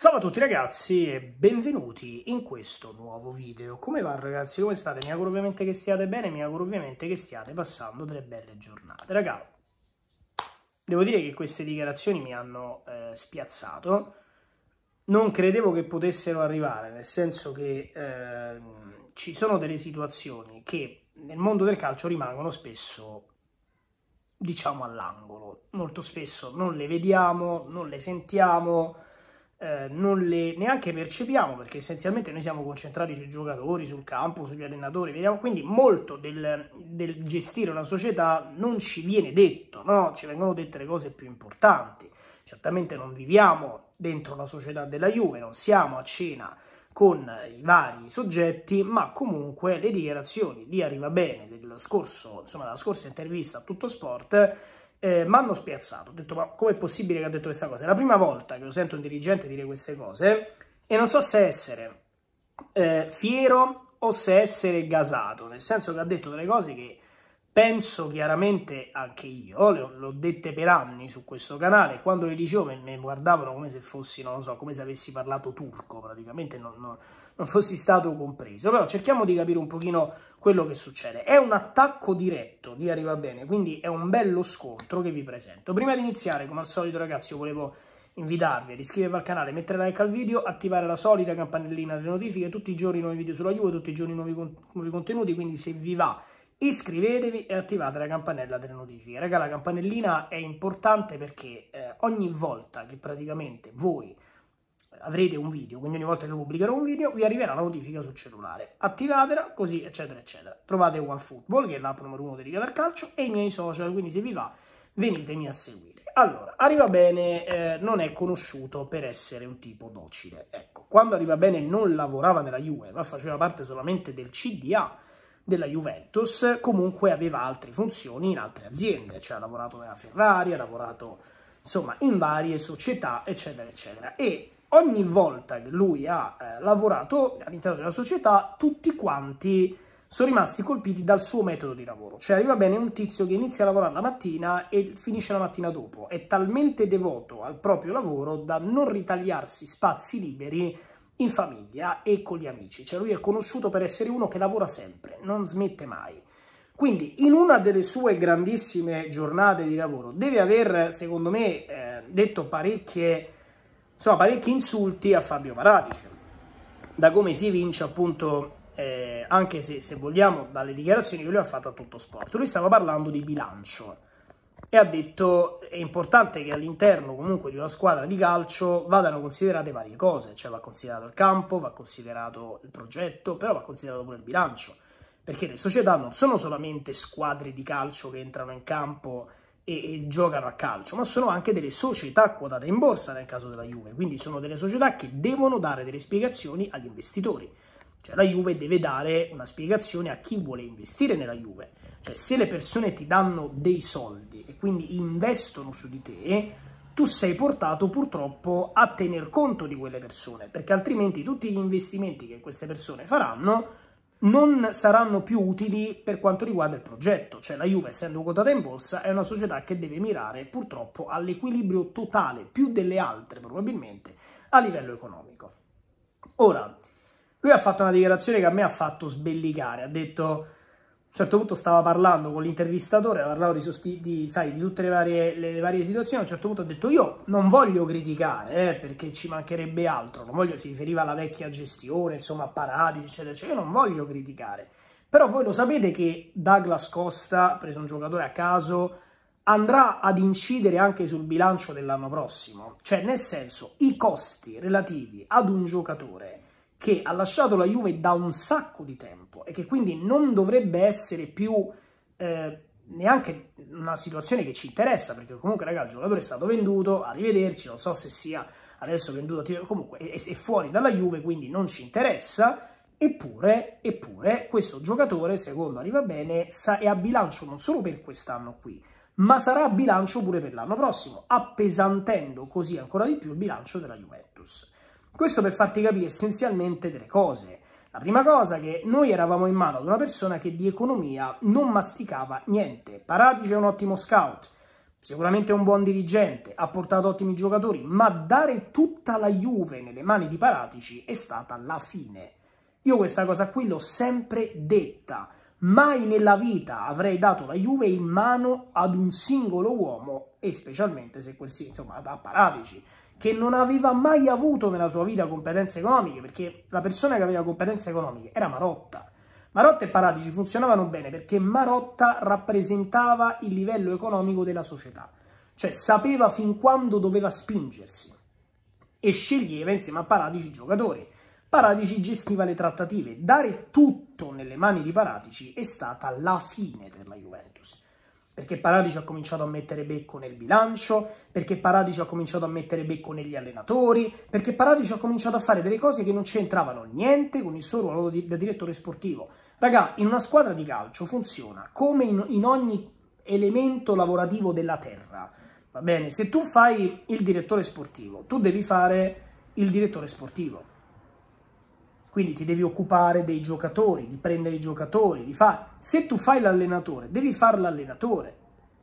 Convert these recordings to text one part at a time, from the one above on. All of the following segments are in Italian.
Salve a tutti ragazzi e benvenuti in questo nuovo video. Come va ragazzi? Come state? Mi auguro ovviamente che stiate bene, mi auguro ovviamente che stiate passando delle belle giornate. Ragazzi, devo dire che queste dichiarazioni mi hanno eh, spiazzato. Non credevo che potessero arrivare, nel senso che eh, ci sono delle situazioni che nel mondo del calcio rimangono spesso diciamo all'angolo molto spesso non le vediamo non le sentiamo eh, non le neanche percepiamo perché essenzialmente noi siamo concentrati sui giocatori, sul campo, sugli allenatori, vediamo quindi molto del, del gestire una società non ci viene detto, no? ci vengono dette le cose più importanti. Certamente non viviamo dentro la società della Juve, non siamo a cena con i vari soggetti, ma comunque le dichiarazioni di Arriva Bene della scorsa intervista a Tutto Sport eh, mi hanno spiazzato. Ho detto, ma com'è possibile che ha detto questa cosa? È la prima volta che lo sento un dirigente dire queste cose e non so se essere eh, fiero o se essere gasato, nel senso che ha detto delle cose che penso chiaramente anche io, le ho, l'ho dette per anni su questo canale, quando le dicevo mi, mi guardavano come se fossi, non lo so, come se avessi parlato turco praticamente, non, non, non fossi stato compreso, però cerchiamo di capire un pochino quello che succede. È un attacco diretto di Arriva Bene, quindi è un bello scontro che vi presento. Prima di iniziare, come al solito ragazzi, io volevo invitarvi ad iscrivervi al canale, mettere like al video, attivare la solita campanellina delle notifiche, tutti i giorni nuovi video sulla Juve, tutti i giorni nuovi, nuovi contenuti, quindi se vi va iscrivetevi e attivate la campanella delle notifiche. Raga, la campanellina è importante perché eh, ogni volta che praticamente voi avrete un video, quindi ogni volta che pubblicherò un video, vi arriverà la notifica sul cellulare. Attivatela, così, eccetera, eccetera. Trovate OneFootball, che è l'app numero uno dedicata al calcio, e i miei social, quindi se vi va, venitemi a seguire. Allora, Arriva Bene eh, non è conosciuto per essere un tipo docile. Ecco, quando Arriva Bene non lavorava nella Juve, ma faceva parte solamente del CDA, della Juventus, comunque aveva altre funzioni in altre aziende, cioè ha lavorato nella Ferrari, ha lavorato insomma in varie società, eccetera, eccetera. E ogni volta che lui ha eh, lavorato all'interno della società, tutti quanti sono rimasti colpiti dal suo metodo di lavoro. Cioè arriva bene un tizio che inizia a lavorare la mattina e finisce la mattina dopo. È talmente devoto al proprio lavoro da non ritagliarsi spazi liberi in famiglia e con gli amici. Cioè lui è conosciuto per essere uno che lavora sempre, non smette mai. Quindi in una delle sue grandissime giornate di lavoro deve aver, secondo me, eh, detto parecchie, insomma, parecchi insulti a Fabio Paratici. Da come si vince appunto, eh, anche se, se vogliamo, dalle dichiarazioni che lui ha fatto a tutto sport. Lui stava parlando di bilancio e ha detto è importante che all'interno comunque di una squadra di calcio vadano considerate varie cose, cioè va considerato il campo, va considerato il progetto, però va considerato pure il bilancio, perché le società non sono solamente squadre di calcio che entrano in campo e, e giocano a calcio, ma sono anche delle società quotate in borsa nel caso della Juve, quindi sono delle società che devono dare delle spiegazioni agli investitori. Cioè la Juve deve dare una spiegazione a chi vuole investire nella Juve. Cioè se le persone ti danno dei soldi e quindi investono su di te, tu sei portato purtroppo a tener conto di quelle persone, perché altrimenti tutti gli investimenti che queste persone faranno non saranno più utili per quanto riguarda il progetto, cioè la Juve essendo quotata in borsa è una società che deve mirare purtroppo all'equilibrio totale, più delle altre probabilmente, a livello economico. Ora, lui ha fatto una dichiarazione che a me ha fatto sbellicare, ha detto, a un certo punto stava parlando con l'intervistatore, parlavo di, sosti- di, sai, di tutte le varie, le varie, situazioni, a un certo punto ha detto io non voglio criticare, eh, perché ci mancherebbe altro, non voglio, si riferiva alla vecchia gestione, insomma, a Paradisi, eccetera, eccetera, io non voglio criticare. Però voi lo sapete che Douglas Costa, preso un giocatore a caso, andrà ad incidere anche sul bilancio dell'anno prossimo. Cioè, nel senso, i costi relativi ad un giocatore che ha lasciato la Juve da un sacco di tempo e che quindi non dovrebbe essere più eh, neanche una situazione che ci interessa, perché comunque raga il giocatore è stato venduto, arrivederci, non so se sia adesso venduto, comunque è, è fuori dalla Juve, quindi non ci interessa, eppure, eppure questo giocatore, secondo arriva bene, è a bilancio non solo per quest'anno qui, ma sarà a bilancio pure per l'anno prossimo, appesantendo così ancora di più il bilancio della Juventus. Questo per farti capire essenzialmente tre cose. La prima cosa è che noi eravamo in mano ad una persona che di economia non masticava niente. Paratici è un ottimo scout, sicuramente un buon dirigente, ha portato ottimi giocatori, ma dare tutta la Juve nelle mani di Paratici è stata la fine. Io questa cosa qui l'ho sempre detta. Mai nella vita avrei dato la Juve in mano ad un singolo uomo, e specialmente se quel sì, insomma, da Paratici che non aveva mai avuto nella sua vita competenze economiche, perché la persona che aveva competenze economiche era Marotta. Marotta e Paradici funzionavano bene perché Marotta rappresentava il livello economico della società, cioè sapeva fin quando doveva spingersi e sceglieva insieme a Paradici i giocatori. Paradici gestiva le trattative, dare tutto nelle mani di Paradici è stata la fine per la Juventus perché Paradiso ha cominciato a mettere becco nel bilancio, perché Paradiso ha cominciato a mettere becco negli allenatori, perché Paradiso ha cominciato a fare delle cose che non c'entravano niente con il suo ruolo di, da direttore sportivo. Raga, in una squadra di calcio funziona come in, in ogni elemento lavorativo della terra. Va bene, se tu fai il direttore sportivo, tu devi fare il direttore sportivo. Quindi ti devi occupare dei giocatori, di prendere i giocatori, di fare. Se tu fai l'allenatore, devi fare l'allenatore.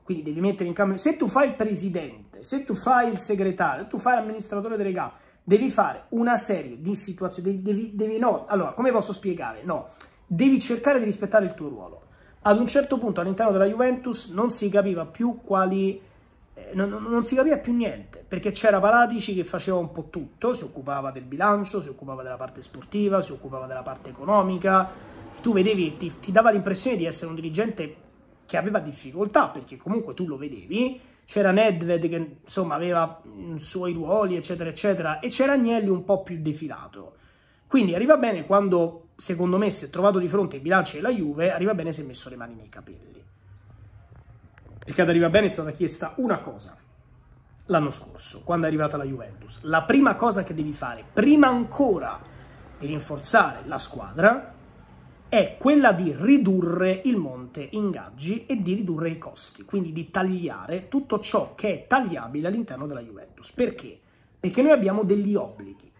Quindi devi mettere in cambio. Se tu fai il presidente, se tu fai il segretario, se tu fai l'amministratore delegato, devi fare una serie di situazioni. Devi, devi, no. Allora, come posso spiegare? No, devi cercare di rispettare il tuo ruolo. Ad un certo punto all'interno della Juventus non si capiva più quali eh, non, non, si capiva più niente perché c'era Paladici che faceva un po' tutto, si occupava del bilancio, si occupava della parte sportiva, si occupava della parte economica. Tu vedevi, ti, ti dava l'impressione di essere un dirigente che aveva difficoltà perché comunque tu lo vedevi. C'era Nedved che insomma aveva i mm, suoi ruoli, eccetera, eccetera, e c'era Agnelli un po' più defilato. Quindi arriva bene quando, secondo me, si è trovato di fronte ai bilanci della Juve, arriva bene se è messo le mani nei capelli perché ad Arriva Bene è stata chiesta una cosa l'anno scorso, quando è arrivata la Juventus. La prima cosa che devi fare, prima ancora di rinforzare la squadra, è quella di ridurre il monte ingaggi e di ridurre i costi, quindi di tagliare tutto ciò che è tagliabile all'interno della Juventus. Perché? Perché noi abbiamo degli obblighi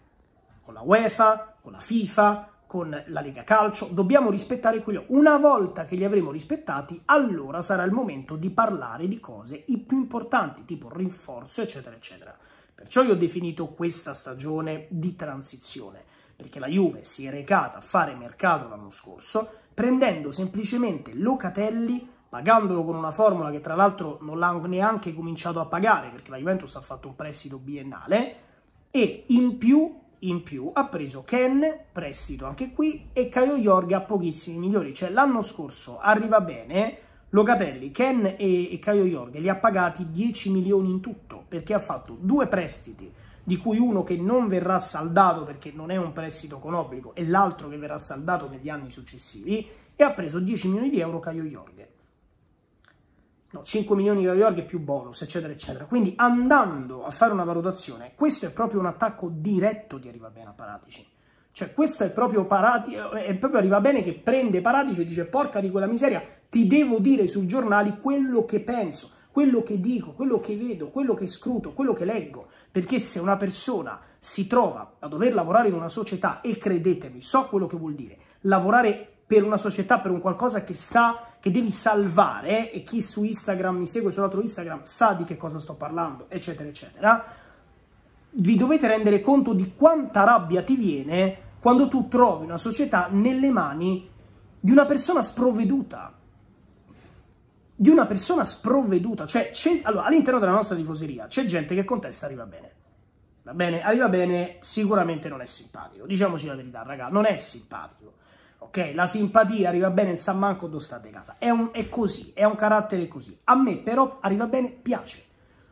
con la UEFA, con la FIFA, con la Lega Calcio, dobbiamo rispettare quello. Una volta che li avremo rispettati, allora sarà il momento di parlare di cose i più importanti, tipo rinforzo, eccetera, eccetera. Perciò io ho definito questa stagione di transizione, perché la Juve si è recata a fare mercato l'anno scorso, prendendo semplicemente Locatelli pagandolo con una formula che tra l'altro non l'ha neanche cominciato a pagare perché la Juventus ha fatto un prestito biennale e in più in più ha preso Ken, prestito anche qui, e Caio Iorga pochissimi migliori. Cioè l'anno scorso arriva bene, Locatelli, Ken e, e Caio Iorga li ha pagati 10 milioni in tutto, perché ha fatto due prestiti, di cui uno che non verrà saldato perché non è un prestito con obbligo, e l'altro che verrà saldato negli anni successivi, e ha preso 10 milioni di euro Caio Iorga no, 5 milioni di York e più bonus, eccetera, eccetera. Quindi andando a fare una valutazione, questo è proprio un attacco diretto di Arriva Bene a Paratici. Cioè, questo è proprio, Parati, è proprio Arriva Bene che prende Paratici e dice porca di quella miseria, ti devo dire sui giornali quello che penso, quello che dico, quello che vedo, quello che scruto, quello che leggo. Perché se una persona si trova a dover lavorare in una società, e credetemi, so quello che vuol dire, lavorare per una società, per un qualcosa che sta, che devi salvare, e chi su Instagram mi segue sull'altro Instagram sa di che cosa sto parlando, eccetera, eccetera, vi dovete rendere conto di quanta rabbia ti viene quando tu trovi una società nelle mani di una persona sprovveduta. Di una persona sprovveduta, cioè allora, all'interno della nostra tifoseria c'è gente che contesta arriva bene. Va bene, arriva bene, sicuramente non è simpatico. Diciamoci la verità, raga, non è simpatico ok? La simpatia arriva bene il San Manco dove state casa. È, un, è così, è un carattere così. A me però arriva bene, piace.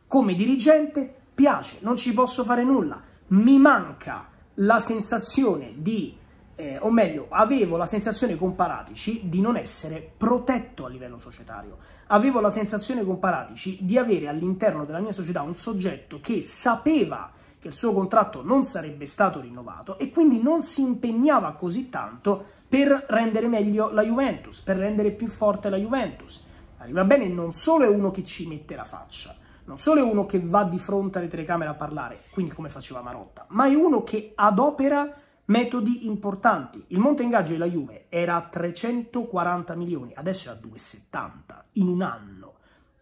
Come dirigente piace, non ci posso fare nulla. Mi manca la sensazione di... Eh, o meglio, avevo la sensazione con Paratici di non essere protetto a livello societario. Avevo la sensazione con Paratici di avere all'interno della mia società un soggetto che sapeva che il suo contratto non sarebbe stato rinnovato e quindi non si impegnava così tanto per rendere meglio la Juventus, per rendere più forte la Juventus. Arriva bene, non solo è uno che ci mette la faccia, non solo è uno che va di fronte alle telecamere a parlare, quindi come faceva Marotta, ma è uno che adopera metodi importanti. Il monte ingaggio della Juve era a 340 milioni, adesso è a 270 in un anno.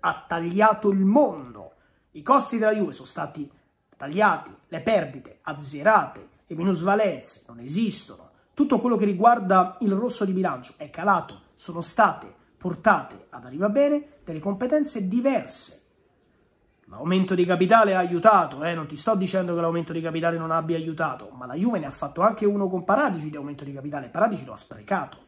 Ha tagliato il mondo. I costi della Juve sono stati tagliati, le perdite azzerate, le minusvalenze non esistono tutto quello che riguarda il rosso di bilancio è calato, sono state portate ad arriva bene delle competenze diverse. L'aumento di capitale ha aiutato, eh? non ti sto dicendo che l'aumento di capitale non abbia aiutato, ma la Juve ne ha fatto anche uno con Paradici di aumento di capitale, Paradici lo ha sprecato.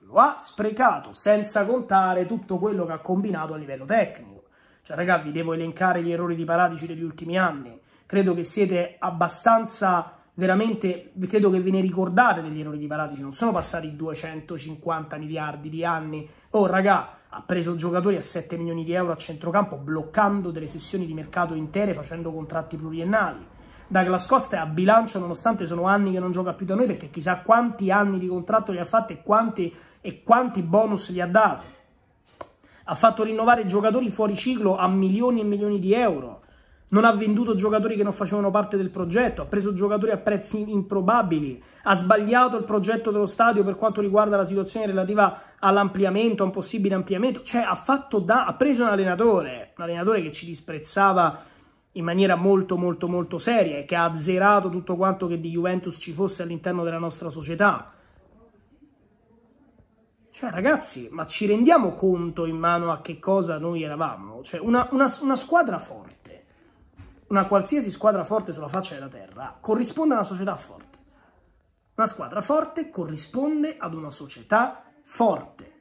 Lo ha sprecato, senza contare tutto quello che ha combinato a livello tecnico. Cioè, ragazzi, vi devo elencare gli errori di Paradici degli ultimi anni. Credo che siete abbastanza veramente credo che ve ne ricordate degli errori di Paratici, non sono passati 250 miliardi di anni. Oh raga, ha preso giocatori a 7 milioni di euro a centrocampo, bloccando delle sessioni di mercato intere, facendo contratti pluriennali. Douglas Costa è a bilancio nonostante sono anni che non gioca più da noi perché chissà quanti anni di contratto gli ha fatti e quanti, e quanti bonus gli ha dato. Ha fatto rinnovare giocatori fuori ciclo a milioni e milioni di euro non ha venduto giocatori che non facevano parte del progetto, ha preso giocatori a prezzi improbabili, ha sbagliato il progetto dello stadio per quanto riguarda la situazione relativa all'ampliamento, a un possibile ampliamento, cioè ha, da, ha preso un allenatore, un allenatore che ci disprezzava in maniera molto molto molto seria e che ha azzerato tutto quanto che di Juventus ci fosse all'interno della nostra società. Cioè, ragazzi, ma ci rendiamo conto in mano a che cosa noi eravamo? Cioè, una, una, una squadra forte una qualsiasi squadra forte sulla faccia della terra corrisponde a una società forte. Una squadra forte corrisponde ad una società forte.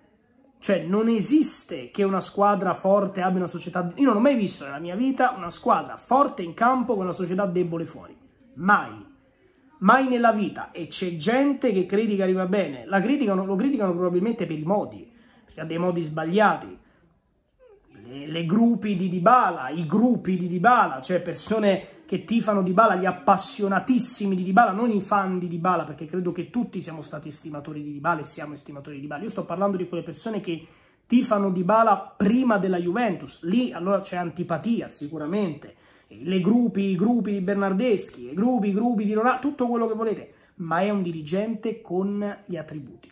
Cioè non esiste che una squadra forte abbia una società... Io non ho mai visto nella mia vita una squadra forte in campo con una società debole fuori. Mai. Mai nella vita. E c'è gente che critica arriva bene. La criticano, lo criticano probabilmente per i modi. Perché ha dei modi sbagliati le, gruppi di Dybala, i gruppi di Dybala, cioè persone che tifano Dybala, gli appassionatissimi di Dybala, non i fan di Dybala, perché credo che tutti siamo stati estimatori di Dybala e siamo estimatori di Dybala. Io sto parlando di quelle persone che tifano Dybala prima della Juventus. Lì allora c'è antipatia, sicuramente. Le gruppi, i gruppi di Bernardeschi, i gruppi, i gruppi di Ronaldo, tutto quello che volete. Ma è un dirigente con gli attributi.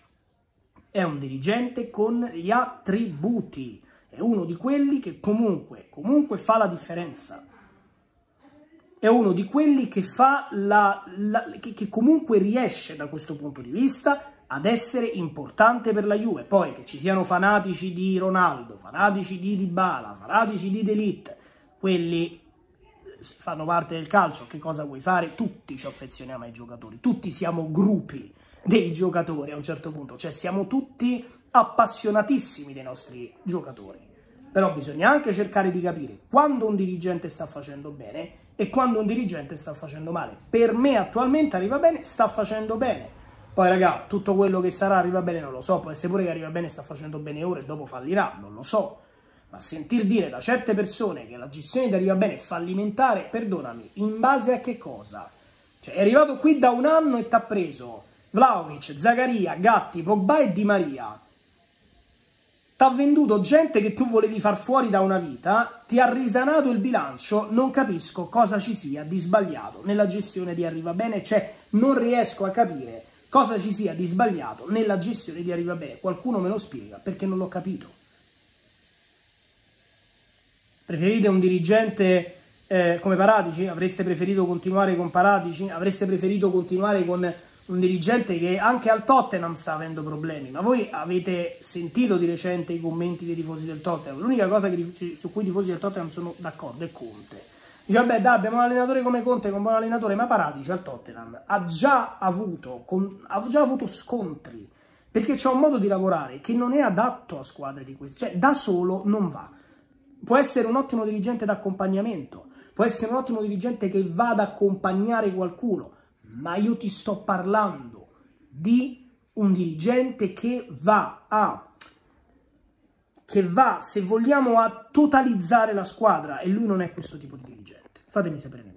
È un dirigente con gli attributi. È uno di quelli che comunque, comunque fa la differenza. È uno di quelli che, fa la, la che, che comunque riesce da questo punto di vista ad essere importante per la Juve. Poi che ci siano fanatici di Ronaldo, fanatici di Dybala, fanatici di D'Elite, quelli fanno parte del calcio, che cosa vuoi fare? Tutti ci affezioniamo ai giocatori, tutti siamo gruppi dei giocatori a un certo punto, cioè siamo tutti appassionatissimi dei nostri giocatori. Però bisogna anche cercare di capire quando un dirigente sta facendo bene e quando un dirigente sta facendo male. Per me attualmente arriva bene, sta facendo bene. Poi raga, tutto quello che sarà arriva bene non lo so, può essere pure che arriva bene sta facendo bene ora e dopo fallirà, non lo so. Ma sentir dire da certe persone che la gestione di arriva bene è fallimentare, perdonami, in base a che cosa? Cioè è arrivato qui da un anno e t'ha preso Vlaovic, Zagaria, Gatti, Pogba e Di Maria T'ha venduto gente che tu volevi far fuori da una vita, ti ha risanato il bilancio, non capisco cosa ci sia di sbagliato nella gestione di Arriva Bene, cioè non riesco a capire cosa ci sia di sbagliato nella gestione di Arriva Bene. Qualcuno me lo spiega perché non l'ho capito. Preferite un dirigente eh, come Paradici? Avreste preferito continuare con Paradici? Avreste preferito continuare con un dirigente che anche al Tottenham sta avendo problemi, ma voi avete sentito di recente i commenti dei tifosi del Tottenham, l'unica cosa che, su cui i tifosi del Tottenham sono d'accordo è Conte. Dice, vabbè, dai, abbiamo un allenatore come Conte, con un buon allenatore, ma Paradice al Tottenham ha già avuto, con, ha già avuto scontri, perché c'è un modo di lavorare che non è adatto a squadre di questo, cioè da solo non va. Può essere un ottimo dirigente d'accompagnamento, può essere un ottimo dirigente che va ad accompagnare qualcuno, ma io ti sto parlando di un dirigente che va a che va, se vogliamo, a totalizzare la squadra e lui non è questo tipo di dirigente. Fatemi sapere nei